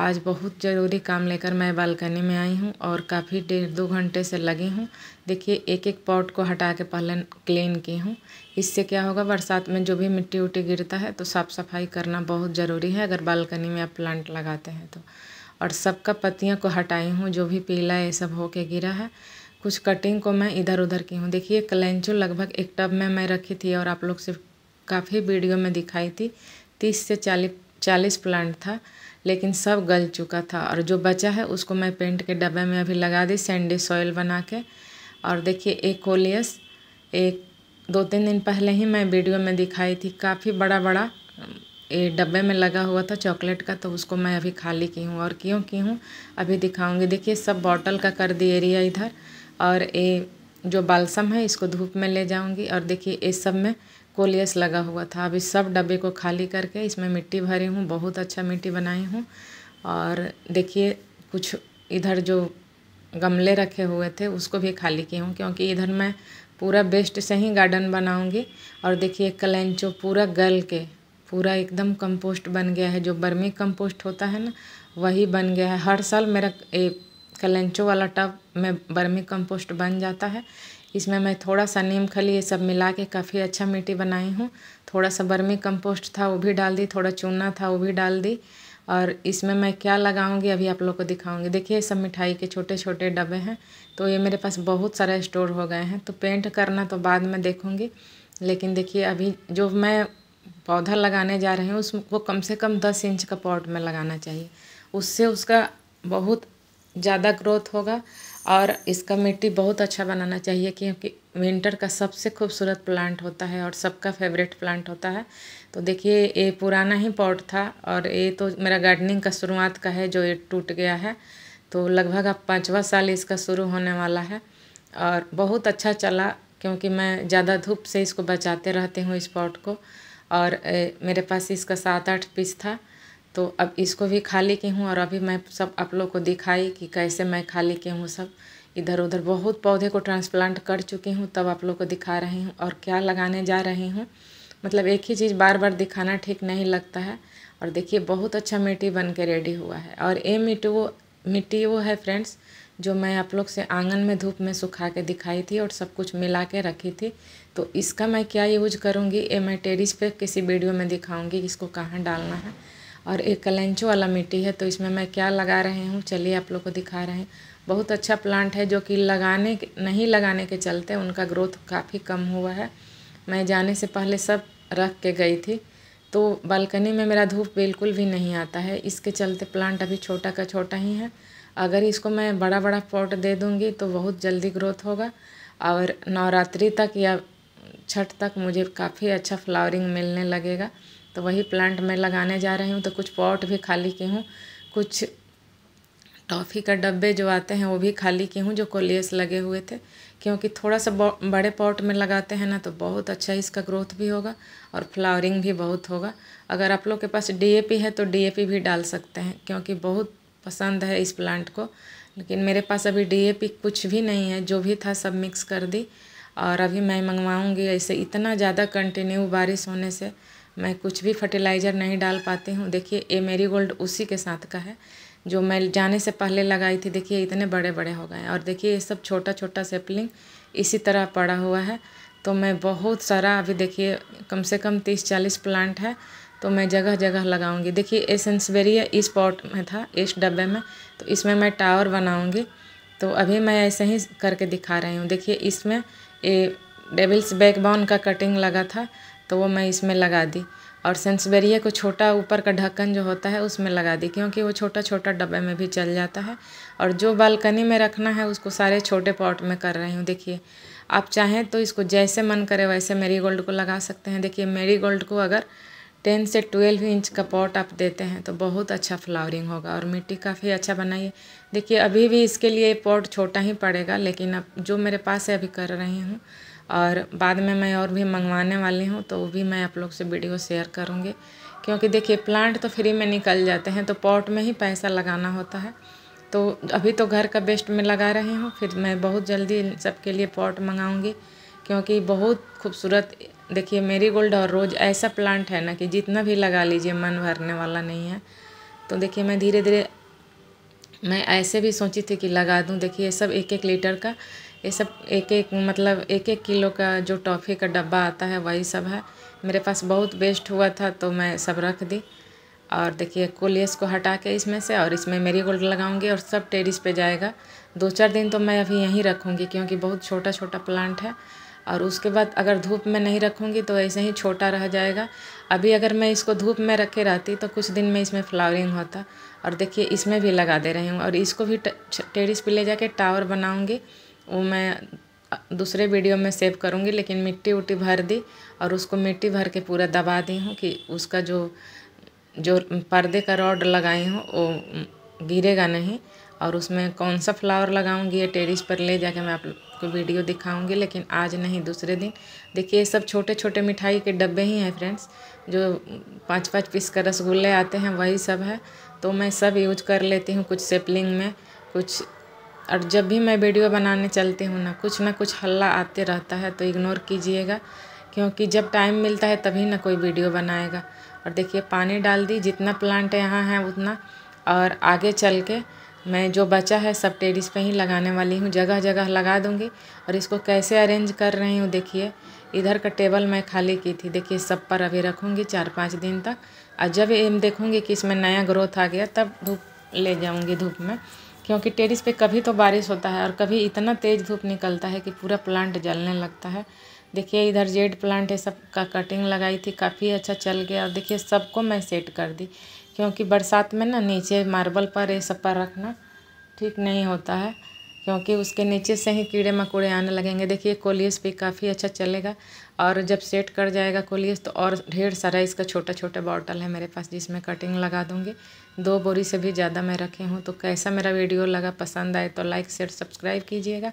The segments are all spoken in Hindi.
आज बहुत ज़रूरी काम लेकर मैं बालकनी में आई हूँ और काफ़ी डेढ़ दो घंटे से लगी हूँ देखिए एक एक पॉट को हटा के पहले क्लीन की हूँ इससे क्या होगा बरसात में जो भी मिट्टी उट्टी गिरता है तो साफ़ सफाई करना बहुत ज़रूरी है अगर बालकनी में आप प्लांट लगाते हैं तो और सबका पत्तियाँ को हटाई हूँ जो भी पीला ये सब होके गिरा है कुछ कटिंग को मैं इधर उधर की हूँ देखिए कलेंचो लगभग एक टब में मैं रखी थी और आप लोग सिर्फ काफ़ी वीडियो में दिखाई थी तीस से चालीस चालीस प्लांट था लेकिन सब गल चुका था और जो बचा है उसको मैं पेंट के डब्बे में अभी लगा दी सैंडी सॉइल बना के और देखिए एक कोलियस एक दो तीन दिन पहले ही मैं वीडियो में दिखाई थी काफ़ी बड़ा बड़ा ये डब्बे में लगा हुआ था चॉकलेट का तो उसको मैं अभी खाली की हूँ और क्यों की हूँ अभी दिखाऊंगी देखिए सब बॉटल का कर दिए एरिया इधर और ये जो बालसम है इसको धूप में ले जाऊंगी और देखिए इस सब में कोलियस लगा हुआ था अभी सब डब्बे को खाली करके इसमें मिट्टी भरी हूँ बहुत अच्छा मिट्टी बनाई हूँ और देखिए कुछ इधर जो गमले रखे हुए थे उसको भी खाली की हूँ क्योंकि इधर मैं पूरा बेस्ट से ही गार्डन बनाऊँगी और देखिए कलेंचो पूरा गल के पूरा एकदम कंपोस्ट बन गया है जो बर्मी कंपोस्ट होता है ना वही बन गया है हर साल मेरा कलेंचो वाला टब में बर्मी कंपोस्ट बन जाता है इसमें मैं थोड़ा सा नीम खली ये सब मिला के काफ़ी अच्छा मिट्टी बनाई हूँ थोड़ा सा बर्मी कंपोस्ट था वो भी डाल दी थोड़ा चूना था वो भी डाल दी और इसमें मैं क्या लगाऊंगी अभी आप लोग को दिखाऊंगी देखिए सब मिठाई के छोटे छोटे डब्बे हैं तो ये मेरे पास बहुत सारे स्टोर हो गए हैं तो पेंट करना तो बाद में देखूँगी लेकिन देखिए अभी जो मैं पौधा लगाने जा रही हूँ उसको कम से कम दस इंच का पॉट में लगाना चाहिए उससे उसका बहुत ज़्यादा ग्रोथ होगा और इसका मिट्टी बहुत अच्छा बनाना चाहिए क्योंकि विंटर का सबसे खूबसूरत प्लांट होता है और सबका फेवरेट प्लांट होता है तो देखिए ये पुराना ही पॉट था और ये तो मेरा गार्डनिंग का शुरुआत का है जो ये टूट गया है तो लगभग अब पाँचवा साल इसका शुरू होने वाला है और बहुत अच्छा चला क्योंकि मैं ज़्यादा धूप से इसको बचाते रहती हूँ इस पॉट को और ए, मेरे पास इसका सात आठ पीस था तो अब इसको भी खाली की हूँ और अभी मैं सब आप लोग को दिखाई कि कैसे मैं खाली की हूँ सब इधर उधर बहुत पौधे को ट्रांसप्लांट कर चुकी हूँ तब आप लोग को दिखा रही हूँ और क्या लगाने जा रही हूँ मतलब एक ही चीज़ बार बार दिखाना ठीक नहीं लगता है और देखिए बहुत अच्छा मिट्टी बन के रेडी हुआ है और ये मिट्टी वो मिट्टी वो है फ्रेंड्स जो मैं आप लोग से आंगन में धूप में सुखा के दिखाई थी और सब कुछ मिला के रखी थी तो इसका मैं क्या यूज करूँगी ये मैं टेरिस पे किसी वीडियो में दिखाऊँगी कि इसको कहाँ डालना है और एक कलेंचो वाला मिट्टी है तो इसमें मैं क्या लगा रहे हूँ चलिए आप लोग को दिखा रहे हैं बहुत अच्छा प्लांट है जो कि लगाने नहीं लगाने के चलते उनका ग्रोथ काफ़ी कम हुआ है मैं जाने से पहले सब रख के गई थी तो बालकनी में मेरा धूप बिल्कुल भी नहीं आता है इसके चलते प्लांट अभी छोटा का छोटा ही है अगर इसको मैं बड़ा बड़ा पॉट दे दूँगी तो बहुत जल्दी ग्रोथ होगा और नवरात्रि तक या छठ तक मुझे काफ़ी अच्छा फ्लावरिंग मिलने लगेगा तो वही प्लांट मैं लगाने जा रही हूँ तो कुछ पॉट भी खाली की हूँ कुछ टॉफ़ी का डब्बे जो आते हैं वो भी खाली की हूँ जो कोलियस लगे हुए थे क्योंकि थोड़ा सा बड़े पॉट में लगाते हैं ना तो बहुत अच्छा इसका ग्रोथ भी होगा और फ्लावरिंग भी बहुत होगा अगर आप लोग के पास डी है तो डी भी डाल सकते हैं क्योंकि बहुत पसंद है इस प्लांट को लेकिन मेरे पास अभी डी कुछ भी नहीं है जो भी था सब मिक्स कर दी और अभी मैं मंगवाऊँगी ऐसे इतना ज़्यादा कंटिन्यू बारिश होने से मैं कुछ भी फर्टिलाइज़र नहीं डाल पाती हूँ देखिए ये मेरी गोल्ड उसी के साथ का है जो मैं जाने से पहले लगाई थी देखिए इतने बड़े बड़े हो गए और देखिए ये सब छोटा छोटा सेपलिंग इसी तरह पड़ा हुआ है तो मैं बहुत सारा अभी देखिए कम से कम तीस चालीस प्लांट है तो मैं जगह जगह लगाऊंगी देखिए एसेंस बेरिया इस पॉट में था इस डब्बे में तो इसमें मैं टावर बनाऊंगी तो अभी मैं ऐसे ही करके दिखा रही हूँ देखिए इसमें ये डेबल्स बैकबोन का कटिंग लगा था तो वो मैं इसमें लगा दी और सेंसबेरिया को छोटा ऊपर का ढक्कन जो होता है उसमें लगा दी क्योंकि वो छोटा छोटा डब्बे में भी चल जाता है और जो बालकनी में रखना है उसको सारे छोटे पॉट में कर रही हूँ देखिए आप चाहें तो इसको जैसे मन करे वैसे मेरी गोल्ड को लगा सकते हैं देखिए मेरी गोल्ड को अगर टेन से ट्वेल्व इंच का पॉट आप देते हैं तो बहुत अच्छा फ्लावरिंग होगा और मिट्टी काफ़ी अच्छा बनाइए देखिए अभी भी इसके लिए पॉट छोटा ही पड़ेगा लेकिन अब जो मेरे पास है अभी कर रही हूँ और बाद में मैं और भी मंगवाने वाली हूँ तो वो भी मैं आप लोग से वीडियो शेयर करूँगी क्योंकि देखिए प्लांट तो फ्री में निकल जाते हैं तो पॉट में ही पैसा लगाना होता है तो अभी तो घर का बेस्ट में लगा रही हूँ फिर मैं बहुत जल्दी सबके लिए पॉट मंगाऊँगी क्योंकि बहुत खूबसूरत देखिए मेरी गोल्ड और रोज़ ऐसा प्लांट है ना कि जितना भी लगा लीजिए मन भरने वाला नहीं है तो देखिए मैं धीरे धीरे मैं ऐसे भी सोची थी कि लगा दूं देखिए सब एक एक लीटर का ये सब एक एक मतलब एक एक किलो का जो टॉफ़ी का डब्बा आता है वही सब है मेरे पास बहुत वेस्ट हुआ था तो मैं सब रख दी और देखिए कुल इसको हटा के इसमें से और इसमें मेरी गोल्ड लगाऊंगी और सब टेरिस पे जाएगा दो चार दिन तो मैं अभी यहीं रखूँगी क्योंकि बहुत छोटा छोटा प्लांट है और उसके बाद अगर धूप में नहीं रखूँगी तो ऐसे ही छोटा रह जाएगा अभी अगर मैं इसको धूप में रखे रहती तो कुछ दिन में इसमें फ्लावरिंग होता और देखिए इसमें भी लगा दे रही हूँ और इसको भी टेरिस पर ले जाके टावर बनाऊँगी वो मैं दूसरे वीडियो में सेव करूँगी लेकिन मिट्टी उट्टी भर दी और उसको मिट्टी भर के पूरा दबा दी हूँ कि उसका जो जो पर्दे का रॉड लगाई हूँ वो गिरेगा नहीं और उसमें कौन सा फ्लावर लगाऊंगी ये टेरिस पर ले जाके मैं आपको वीडियो दिखाऊंगी लेकिन आज नहीं दूसरे दिन देखिए ये सब छोटे छोटे मिठाई के डब्बे ही हैं फ्रेंड्स जो पाँच पाँच पीस का रसगुल्ले आते हैं वही सब है तो मैं सब यूज कर लेती हूँ कुछ सेपलिंग में कुछ और जब भी मैं वीडियो बनाने चलती हूँ ना कुछ ना कुछ हल्ला आते रहता है तो इग्नोर कीजिएगा क्योंकि जब टाइम मिलता है तभी ना कोई वीडियो बनाएगा और देखिए पानी डाल दी जितना प्लांट यहाँ है उतना और आगे चल के मैं जो बचा है सब टेरिस पे ही लगाने वाली हूँ जगह जगह लगा दूँगी और इसको कैसे अरेंज कर रही हूँ देखिए इधर का टेबल मैं खाली की थी देखिए सब पर अभी रखूँगी चार पाँच दिन तक और जब एम देखूँगी कि इसमें नया ग्रोथ आ गया तब धूप ले जाऊँगी धूप में क्योंकि टेरिस पे कभी तो बारिश होता है और कभी इतना तेज़ धूप निकलता है कि पूरा प्लांट जलने लगता है देखिए इधर जेड प्लांट है सब का कटिंग लगाई थी काफ़ी अच्छा चल गया और देखिए सबको मैं सेट कर दी क्योंकि बरसात में ना नीचे मार्बल पर ये सब पर रखना ठीक नहीं होता है क्योंकि उसके नीचे से ही कीड़े मकोड़े आने लगेंगे देखिए कोलियस भी काफ़ी अच्छा चलेगा और जब सेट कर जाएगा कोलियस तो और ढेर सारा इसका छोटा छोटा बॉटल है मेरे पास जिसमें कटिंग लगा दूँगी दो बोरी से भी ज़्यादा मैं रखी हूँ तो कैसा मेरा वीडियो लगा पसंद आए तो लाइक शेयर सब्सक्राइब कीजिएगा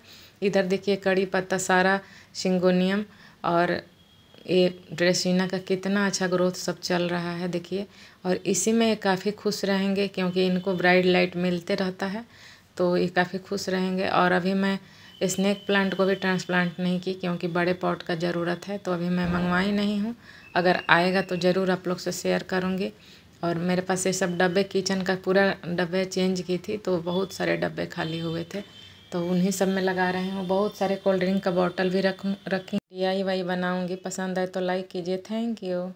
इधर देखिए कड़ी पत्ता सारा सिंगोनियम और ये ड्रेसिना का कितना अच्छा ग्रोथ सब चल रहा है देखिए और इसी में काफ़ी खुश रहेंगे क्योंकि इनको ब्राइड लाइट मिलते रहता है तो ये काफ़ी खुश रहेंगे और अभी मैं स्नैक प्लांट को भी ट्रांसप्लांट नहीं की क्योंकि बड़े पॉट का ज़रूरत है तो अभी मैं मंगवाई नहीं हूँ अगर आएगा तो ज़रूर आप लोग से शेयर करूँगी और मेरे पास ये सब डब्बे किचन का पूरा डब्बे चेंज की थी तो बहुत सारे डब्बे खाली हुए थे तो उन्हीं सब में लगा रहे हूँ बहुत सारे कोल्ड ड्रिंक का बॉटल भी रखूँ रखी डी आई वाई बनाऊँगी पसंद आए तो लाइक कीजिए थैंक यू